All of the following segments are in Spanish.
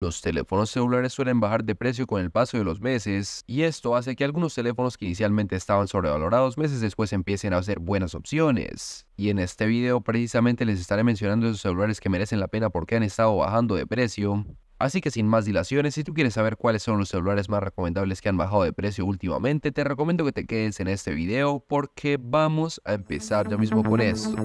Los teléfonos celulares suelen bajar de precio con el paso de los meses y esto hace que algunos teléfonos que inicialmente estaban sobrevalorados meses después empiecen a ser buenas opciones. Y en este video precisamente les estaré mencionando esos celulares que merecen la pena porque han estado bajando de precio Así que sin más dilaciones, si tú quieres saber cuáles son los celulares más recomendables que han bajado de precio últimamente, te recomiendo que te quedes en este video porque vamos a empezar ya mismo con esto.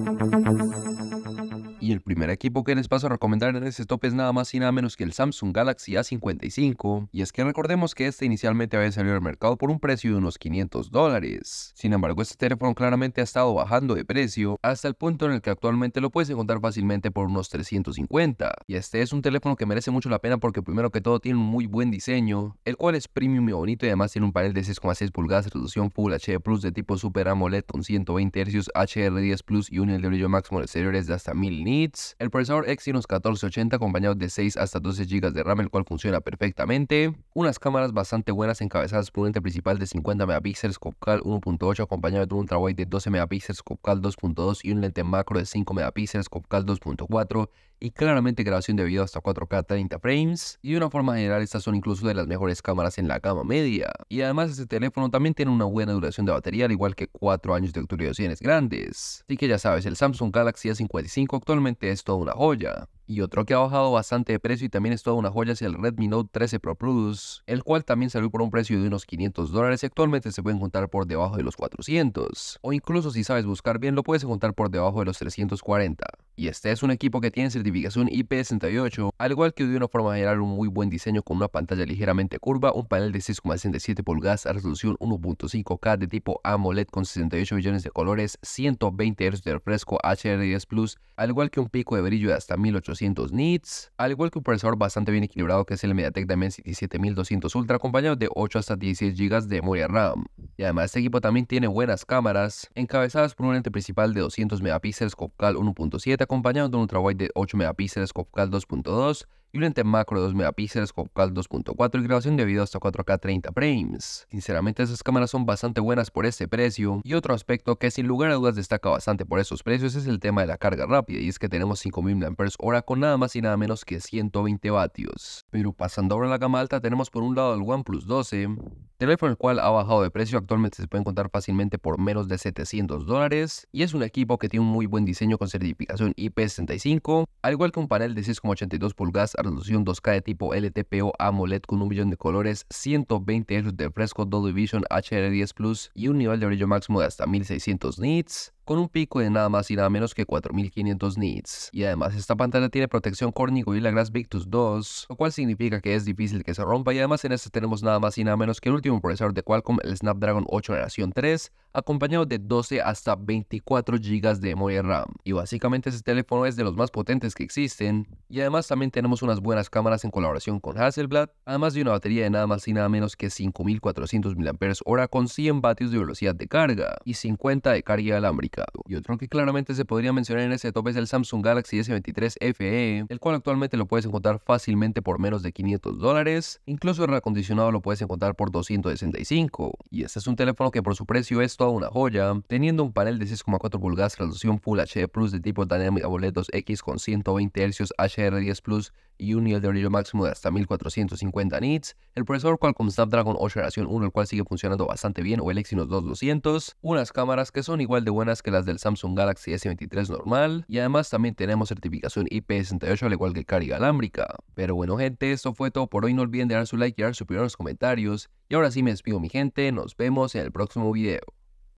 Y el primer equipo que les paso a recomendar en este top es nada más y nada menos que el Samsung Galaxy A55. Y es que recordemos que este inicialmente había salido al mercado por un precio de unos 500 dólares. Sin embargo, este teléfono claramente ha estado bajando de precio hasta el punto en el que actualmente lo puedes encontrar fácilmente por unos 350. Y este es un teléfono que merece mucho la pena porque primero que todo tiene un muy buen diseño, el cual es premium y bonito y además tiene un panel de 6,6 pulgadas, resolución Full HD Plus de tipo Super AMOLED con 120 Hz, HDR10 Plus y un nivel de brillo máximo de exteriores de hasta 1000 nits. El procesador Exynos 1480 acompañado de 6 hasta 12 GB de RAM, el cual funciona perfectamente unas cámaras bastante buenas encabezadas por un lente principal de 50 megapíxeles Copcal 1.8 acompañado de un ultrawide de 12 megapíxeles Copcal 2.2 y un lente macro de 5 megapíxeles Copcal 2.4 y claramente grabación de video hasta 4K 30 frames y de una forma general estas son incluso de las mejores cámaras en la gama media y además este teléfono también tiene una buena duración de batería al igual que 4 años de actualizaciones grandes así que ya sabes el Samsung Galaxy A55 actualmente es toda una joya y otro que ha bajado bastante de precio y también es toda una joya es el Redmi Note 13 Pro Plus, el cual también salió por un precio de unos 500 dólares y actualmente se pueden juntar por debajo de los 400, o incluso si sabes buscar bien lo puedes juntar por debajo de los 340. Y este es un equipo que tiene certificación IP68, al igual que de una forma general un muy buen diseño con una pantalla ligeramente curva, un panel de 6,67 pulgadas a resolución 1.5K de tipo AMOLED con 68 millones de colores, 120 Hz de refresco HDR10 Plus, al igual que un pico de brillo de hasta 1800 nits, al igual que un procesador bastante bien equilibrado que es el MediaTek Dimensity 7200 Ultra acompañado de 8 hasta 16 GB de memoria RAM. Y además este equipo también tiene buenas cámaras, encabezadas por un lente principal de 200 megapíxeles Copcal 1.7 acompañado de un ultrawide de 8 megapíxeles Copcal 2.2 y un lente macro de 2 megapíxeles con cal 2.4 y grabación de video hasta 4K 30 frames. Sinceramente esas cámaras son bastante buenas por ese precio y otro aspecto que sin lugar a dudas destaca bastante por esos precios es el tema de la carga rápida y es que tenemos 5000 mAh con nada más y nada menos que 120 vatios. Pero pasando ahora a la gama alta tenemos por un lado el OnePlus 12, teléfono el cual ha bajado de precio, actualmente se puede encontrar fácilmente por menos de 700 dólares y es un equipo que tiene un muy buen diseño con certificación IP65, al igual que un panel de 6,82 pulgadas resolución 2K de tipo LTPO AMOLED con un millón de colores, 120 Hz de fresco Dolby Vision HR10 Plus y un nivel de brillo máximo de hasta 1600 nits con un pico de nada más y nada menos que 4500 nits. Y además esta pantalla tiene protección córnico y la Glass Victus 2, lo cual significa que es difícil que se rompa y además en este tenemos nada más y nada menos que el último procesador de Qualcomm, el Snapdragon 8 generación 3, acompañado de 12 hasta 24 GB de memoria RAM. Y básicamente este teléfono es de los más potentes que existen y además también tenemos unas buenas cámaras en colaboración con Hasselblad, además de una batería de nada más y nada menos que 5400 mAh con 100 vatios de velocidad de carga y 50 de carga alámbrica y otro que claramente se podría mencionar en ese top es el Samsung Galaxy S23 FE, el cual actualmente lo puedes encontrar fácilmente por menos de 500 dólares, incluso el reacondicionado lo puedes encontrar por 265. Y este es un teléfono que por su precio es toda una joya, teniendo un panel de 6,4 pulgadas, resolución Full HD Plus de tipo Dynamic AMOLED 2X con 120 Hz HDR10 Plus y un nivel de brillo máximo de hasta 1450 nits, el procesador Qualcomm Snapdragon 8 generación 1, el cual sigue funcionando bastante bien, o el Exynos 2200, unas cámaras que son igual de buenas que las del Samsung Galaxy S23 normal, y además también tenemos certificación IP68 al igual que carga alámbrica. Pero bueno gente, esto fue todo por hoy, no olviden dar su like y dar su opinión en los comentarios, y ahora sí me despido mi gente, nos vemos en el próximo video.